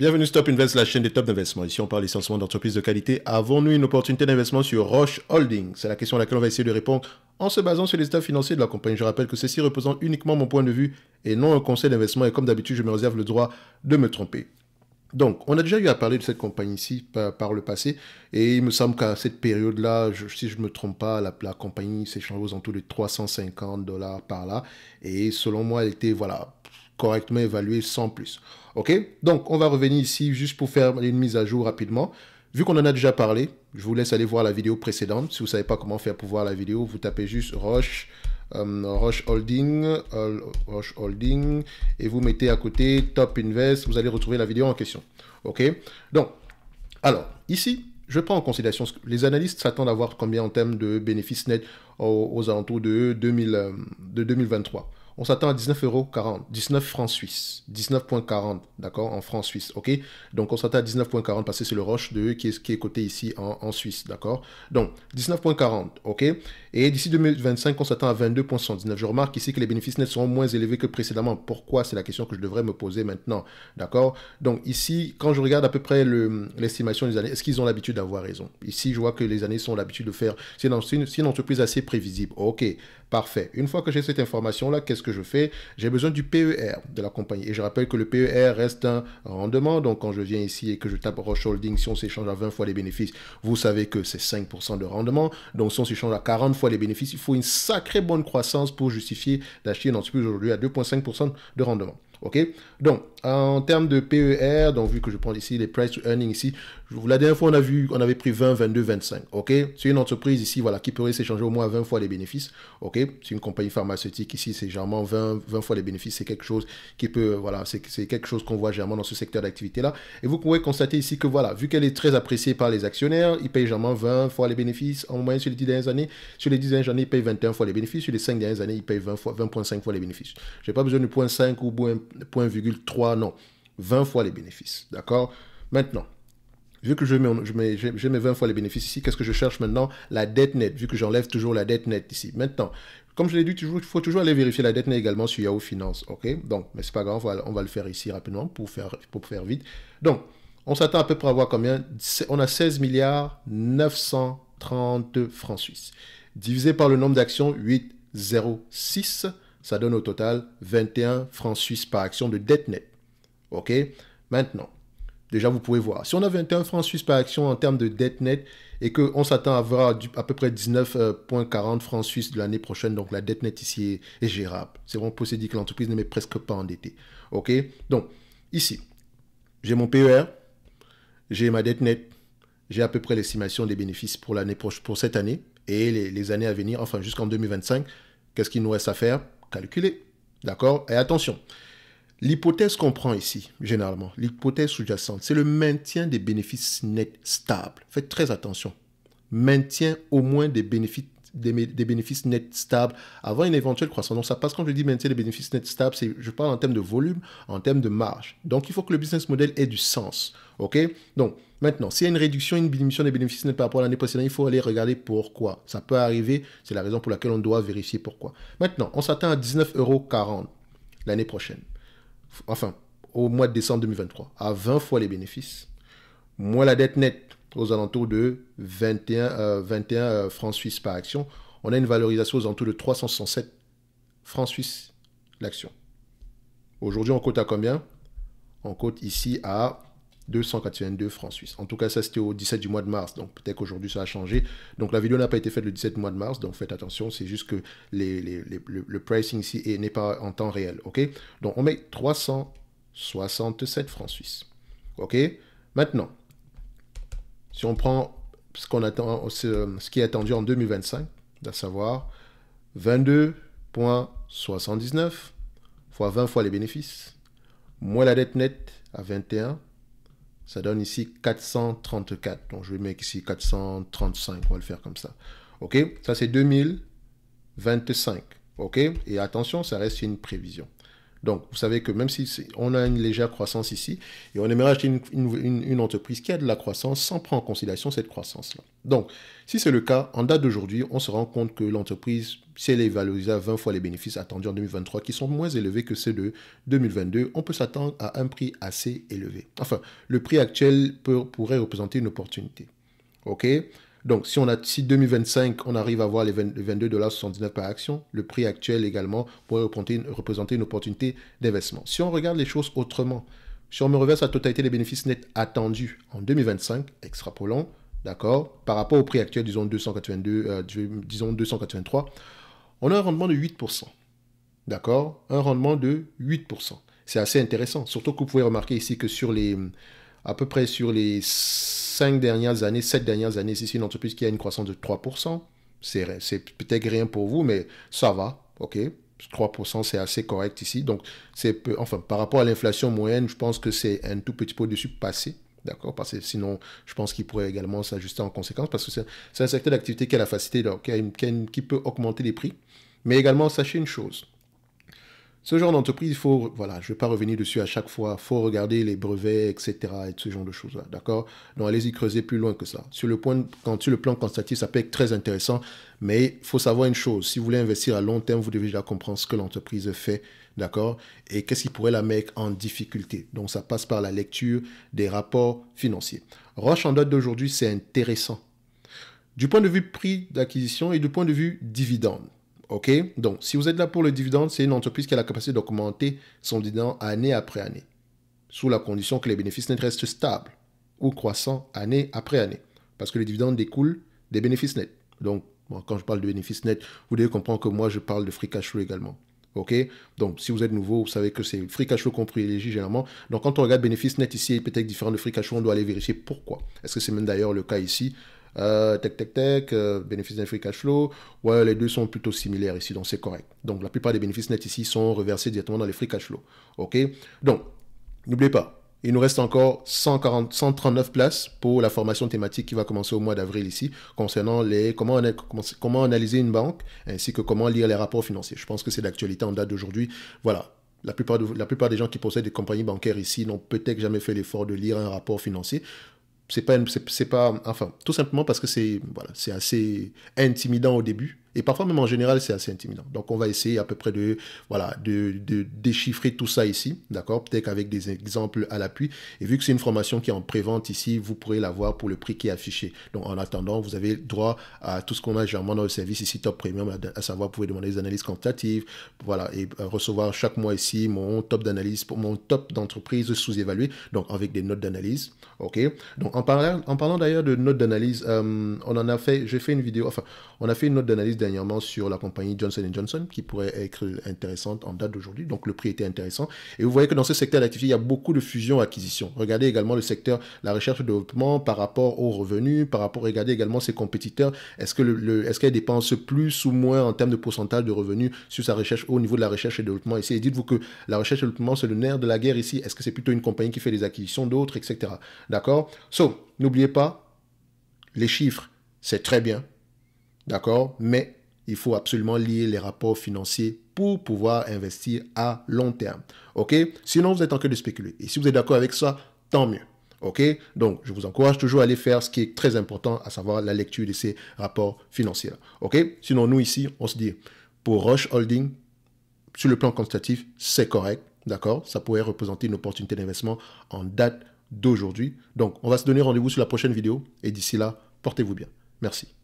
Bienvenue Stop Invest, la chaîne des top d'investissement. Ici, on parle essentiellement d'entreprises de qualité. Avons-nous une opportunité d'investissement sur Roche Holding C'est la question à laquelle on va essayer de répondre en se basant sur les états financiers de la compagnie. Je rappelle que ceci représente uniquement mon point de vue et non un conseil d'investissement. Et comme d'habitude, je me réserve le droit de me tromper. Donc, on a déjà eu à parler de cette compagnie ici par, le passé, et il me semble qu'à cette période-là, si je ne me trompe pas, la, compagnie s'échangeait aux alentours de 350 dollars par là, et selon moi, elle était, voilà, correctement évalué sans plus. OK Donc, on va revenir ici juste pour faire une mise à jour rapidement. Vu qu'on en a déjà parlé, je vous laisse aller voir la vidéo précédente. Si vous ne savez pas comment faire pour voir la vidéo, vous tapez juste Roche, euh, Roche Holding, euh, Roche Holding, et vous mettez à côté Top Invest. Vous allez retrouver la vidéo en question. OK Donc, alors, ici, je prends en considération, les analystes s'attendent à voir combien en termes de bénéfices nets aux, alentours de, euh, de 2023 on s'attend à 19,40 euros, 19 francs suisses, 19,40, d'accord, en francs suisses, ok Donc on s'attend à 19,40 parce que c'est le roche de qui est, qui est coté ici en, Suisse, d'accord Donc 19,40, ok Et d'ici 2025, on s'attend à 22,79. Je remarque ici que les bénéfices nets seront moins élevés que précédemment. Pourquoi C'est la question que je devrais me poser maintenant, d'accord Donc ici, quand je regarde à peu près l'estimation des années, est-ce qu'ils ont l'habitude d'avoir raison Ici, je vois que les années sont l'habitude de faire. C'est une, une entreprise assez prévisible, ok Parfait. Une fois que j'ai cette information-là, qu'est-ce que je fais, j'ai besoin du PER de la compagnie. Et je rappelle que le PER reste un rendement. Donc, quand je viens ici et que je tape Roche Holding, si on s'échange à 20 fois les bénéfices, vous savez que c'est 5% de rendement. Donc, si on s'échange à 40 fois les bénéfices, il faut une sacrée bonne croissance pour justifier d'acheter une entreprise aujourd'hui à 2,5% de rendement. OK Donc, en termes de PER, donc vu que je prends ici les price to earning ici, la dernière fois on a vu, on avait pris 20, 22, 25. Ok, c'est une entreprise ici, voilà, qui pourrait s'échanger au moins 20 fois les bénéfices. Ok, c'est une compagnie pharmaceutique ici, c'est généralement 20, 20 fois les bénéfices. C'est quelque chose qui peut, voilà, c'est quelque chose qu'on voit généralement dans ce secteur d'activité là. Et vous pouvez constater ici que voilà, vu qu'elle est très appréciée par les actionnaires, ils payent généralement 20 fois les bénéfices en moyenne sur les 10 dernières années. Sur les 10 dernières années, ils payent 21 fois les bénéfices. Sur les 5 dernières années, ils paye 20 fois, 20,5 fois les bénéfices. J'ai pas besoin de 0.5 ou 0.3 non, 20 fois les bénéfices. D'accord Maintenant, vu que je mets, 20 fois les bénéfices ici, qu'est-ce que je cherche maintenant La dette nette, vu que j'enlève toujours la dette nette ici. Maintenant, comme je l'ai dit, il faut toujours aller vérifier la dette nette également sur Yahoo Finance. OK Donc, mais c'est pas grave, on va, le faire ici rapidement pour faire, pour faire vite. Donc, on s'attend à peu près à voir combien On a 16 milliards 930 francs suisses. Divisé par le nombre d'actions, 8,06, ça donne au total 21 francs suisses par action de dette nette. OK Maintenant, déjà, vous pouvez voir. Si on a 21 francs suisses par action en termes de dette nette et qu'on s'attend à avoir à peu près 19,40 francs suisses de l'année prochaine, donc la dette nette ici est, gérable. C'est bon peut se dire que l'entreprise ne n'est presque pas endettée. OK Donc, ici, j'ai mon PER, j'ai ma dette nette, j'ai à peu près l'estimation des bénéfices pour, l'année pour cette année et les, les années à venir, enfin jusqu'en 2025. Qu'est-ce qu'il nous reste à faire Calculer. D'accord Et attention, L'hypothèse qu'on prend ici, généralement, l'hypothèse sous-jacente, c'est le maintien des bénéfices nets stables. Faites très attention. Maintien au moins des bénéfices, des, bénéfices nets stables avant une éventuelle croissance. Donc ça passe quand je dis maintien des bénéfices nets stables, je parle en termes de volume, en termes de marge. Donc il faut que le business model ait du sens. OK Donc maintenant, s'il y a une réduction, une diminution des bénéfices nets par rapport à l'année précédente, il faut aller regarder pourquoi. Ça peut arriver, c'est la raison pour laquelle on doit vérifier pourquoi. Maintenant, on s'attend à 19,40 euros l'année prochaine enfin, au mois de décembre 2023, à 20 fois les bénéfices, moins la dette nette aux alentours de 21, 21 euh, euh, francs suisses par action, on a une valorisation aux alentours de 367 francs suisses l'action. Aujourd'hui, on cote à combien On cote ici à 282 francs suisses. En tout cas, ça c'était au 17 du mois de mars, donc peut-être qu'aujourd'hui ça a changé. Donc la vidéo n'a pas été faite le 17 du mois de mars, donc faites attention, c'est juste que le, pricing ici n'est pas en temps réel, ok Donc on met 367 francs suisses, ok Maintenant, si on prend ce, ce qui est attendu en 2025, à savoir 22,79 fois 20 fois les bénéfices, moins la dette nette à 21 ça donne ici 434. Donc, je vais mettre ici 435. On va le faire comme ça. OK Ça, c'est 2025. OK Et attention, ça reste une prévision. Donc, vous savez que même si on a une légère croissance ici, et on aimerait acheter une, entreprise qui a de la croissance sans prendre en considération cette croissance-là. Donc, si c'est le cas, en date d'aujourd'hui, on se rend compte que l'entreprise, si elle est valorisée à 20 fois les bénéfices attendus en 2023, qui sont moins élevés que ceux de 2022, on peut s'attendre à un prix assez élevé. Enfin, le prix actuel pourrait représenter une opportunité. OK donc, si, on a, 2025, on arrive à avoir les 22,79$ par action, le prix actuel également pourrait représenter une opportunité d'investissement. Si on regarde les choses autrement, si on me reverse la totalité des bénéfices nets attendus en 2025, extrapolant, d'accord, par rapport au prix actuel, disons 282, euh, disons 283, on a un rendement de 8%. D'accord Un rendement de 8%. C'est assez intéressant. Surtout que vous pouvez remarquer ici que sur les, à peu près sur les 5 dernières années, 7 dernières années, c'est une entreprise qui a une croissance de 3%. C'est peut-être rien pour vous, mais ça va, ok 3%, c'est assez correct ici. Donc, c'est enfin, par rapport à l'inflation moyenne, je pense que c'est un tout petit peu au-dessus passé. D'accord Parce que sinon, je pense qu'il pourrait également s'ajuster en conséquence parce que c'est un secteur d'activité qui a la facilité, donc, qui peut augmenter les prix. Mais également, sachez une chose ce genre d'entreprise, il faut, voilà, je ne vais pas revenir dessus à chaque fois, il faut regarder les brevets, etc., et ce genre de choses-là, d'accord Donc, allez-y creuser plus loin que ça. Sur le, point, quand, sur le plan constatif, ça peut être très intéressant, mais il faut savoir une chose, si vous voulez investir à long terme, vous devez déjà comprendre ce que l'entreprise fait, d'accord Et qu'est-ce qui pourrait la mettre en difficulté. Donc, ça passe par la lecture des rapports financiers. Roche en date d'aujourd'hui, c'est intéressant. Du point de vue prix d'acquisition et du point de vue dividende. OK Donc, si vous êtes là pour le dividende, c'est une entreprise qui a la capacité d'augmenter son dividende année après année, sous la condition que les bénéfices nets restent stables ou croissants année après année, parce que les dividendes découlent des bénéfices nets. Donc, quand je parle de bénéfices nets, vous devez comprendre que moi, je parle de free cash flow également. OK Donc, si vous êtes nouveau, vous savez que c'est free cash flow qu'on privilégie généralement. Donc, quand on regarde bénéfices net ici, peut-être différent de free cash flow, on doit aller vérifier pourquoi. Est-ce que c'est même d'ailleurs le cas ici euh, tech, tech, tech, euh, bénéfice d'un free cash flow. Ouais, les deux sont plutôt similaires ici, donc c'est correct. Donc la plupart des bénéfices nets ici sont reversés directement dans les free cash flow. OK Donc, n'oubliez pas, il nous reste encore 140, 139 places pour la formation thématique qui va commencer au mois d'avril ici, concernant les comment, comment analyser une banque, ainsi que comment lire les rapports financiers. Je pense que c'est d'actualité en date d'aujourd'hui. Voilà, la plupart, la plupart, des gens qui possèdent des compagnies bancaires ici n'ont peut-être jamais fait l'effort de lire un rapport financier c'est pas, c'est pas, enfin, tout simplement parce que c'est, voilà, c'est assez intimidant au début. Et parfois même en général, c'est assez intimidant. Donc on va essayer à peu près de, voilà, de, déchiffrer tout ça ici, d'accord Peut-être avec des exemples à l'appui. Et vu que c'est une formation qui est en prévente ici, vous pourrez l'avoir pour le prix qui est affiché. Donc en attendant, vous avez droit à tout ce qu'on a généralement dans le service ici, top premium, à savoir, vous pouvez demander des analyses quantitatives, voilà, et euh, recevoir chaque mois ici mon top d'analyse, pour mon top d'entreprise sous-évalué, donc avec des notes d'analyse, ok Donc en parlant, en parlant d'ailleurs de notes d'analyse, euh, on en a fait, j'ai fait une vidéo, enfin, on a fait une note d'analyse dernièrement sur la compagnie Johnson Johnson qui pourrait être intéressante en date d'aujourd'hui. Donc le prix était intéressant. Et vous voyez que dans ce secteur d'activité, il y a beaucoup de fusions-acquisitions. Regardez également le secteur, la recherche et développement par rapport aux revenus, par rapport, regardez également ses compétiteurs. Est-ce que le, est-ce qu'elle dépense plus ou moins en termes de pourcentage de revenus sur sa recherche au niveau de la recherche et développement ici Et dites-vous que la recherche et développement, c'est le nerf de la guerre ici. Est-ce que c'est plutôt une compagnie qui fait des acquisitions d'autres, etc. D'accord So, n'oubliez pas les chiffres, c'est très bien. D'accord Mais il faut absolument lier les rapports financiers pour pouvoir investir à long terme. OK Sinon, vous êtes en train de spéculer. Et si vous êtes d'accord avec ça, tant mieux. OK Donc, je vous encourage toujours à aller faire ce qui est très important, à savoir la lecture de ces rapports financiers. OK Sinon, nous ici, on se dit, pour Rush Holding, sur le plan quantitatif, c'est correct. D'accord Ça pourrait représenter une opportunité d'investissement en date d'aujourd'hui. Donc, on va se donner rendez-vous sur la prochaine vidéo. Et d'ici là, portez-vous bien. Merci.